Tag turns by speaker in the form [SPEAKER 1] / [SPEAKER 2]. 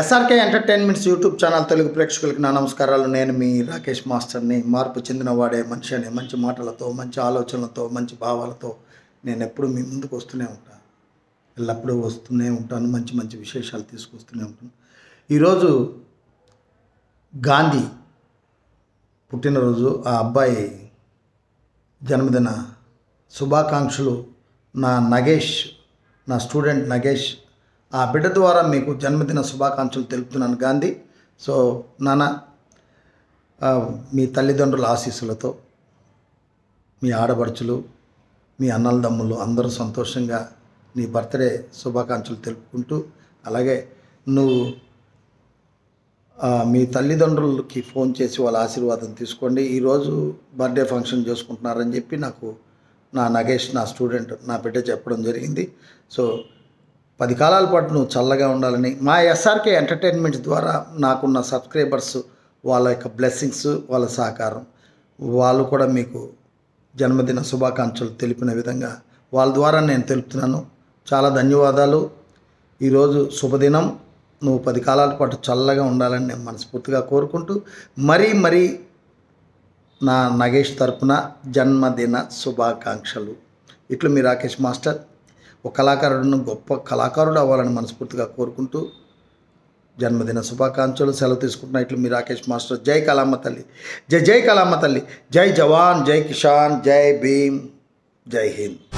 [SPEAKER 1] SRK entertainments YouTube channel Telugu ప్రేక్షకులకు నా నమస్కారాలు నేను మీ రాకేష్ మాస్టర్ని మార్పు చెందిన వాడే మనిషి అని మంచి మాటలతో మంచి ఆలోచనలతో మంచి భావాలతో నేను ఎప్పుడు మీ ముందుకు వస్తూనే ఉంటాను ఎల్లప్పుడూ వస్తూనే ఉంటాను మంచి మంచి విశేషాలు తీసుకొస్తూనే ఉంటాను ఈరోజు గాంధీ పుట్టినరోజు ఆ అబ్బాయి జన్మదిన శుభాకాంక్షలు నా నగేష్ నా స్టూడెంట్ నగేష్ ఆ బిడ్డ ద్వారా మీకు జన్మదిన శుభాకాంక్షలు తెలుపుతున్నాను గాంధీ సో నాన్న మీ తల్లిదండ్రుల ఆశీస్సులతో మీ ఆడబడుచులు మీ అన్నలదమ్ములు అందరూ సంతోషంగా నీ బర్త్డే శుభాకాంక్షలు తెలుపుకుంటూ అలాగే నువ్వు మీ తల్లిదండ్రులకి ఫోన్ చేసి వాళ్ళ ఆశీర్వాదం తీసుకోండి ఈరోజు బర్త్డే ఫంక్షన్ చేసుకుంటున్నారని చెప్పి నాకు నా నగేష్ నా స్టూడెంట్ నా బిడ్డ చెప్పడం జరిగింది సో పది కాలాల పాటు నువ్వు చల్లగా ఉండాలని మా ఎస్ఆర్కే ఎంటర్టైన్మెంట్ ద్వారా నాకున్న సబ్స్క్రైబర్స్ వాళ్ళ యొక్క బ్లెస్సింగ్స్ వాళ్ళ సహకారం వాళ్ళు కూడా మీకు జన్మదిన శుభాకాంక్షలు తెలిపిన విధంగా వాళ్ళ ద్వారా నేను తెలుపుతున్నాను చాలా ధన్యవాదాలు ఈరోజు శుభదినం నువ్వు పది కాలాల పాటు చల్లగా ఉండాలని నేను మనస్ఫూర్తిగా కోరుకుంటూ మరీ మరీ నా నగేష్ తరపున జన్మదిన శుభాకాంక్షలు ఇట్లు మీ రాకేష్ మాస్టర్ ఒక కళాకారుడును గొప్ప కళాకారుడు అవ్వాలని మనస్ఫూర్తిగా కోరుకుంటూ జన్మదిన శుభాకాంక్షలు సెలవు తీసుకుంటున్న ఇట్లు మీ రాకేష్ మాస్టర్ జై కళామ్మ తల్లి జై జై కళామ్మ తల్లి జై జవాన్ జై కిషాన్ జై భీమ్ జై హింద్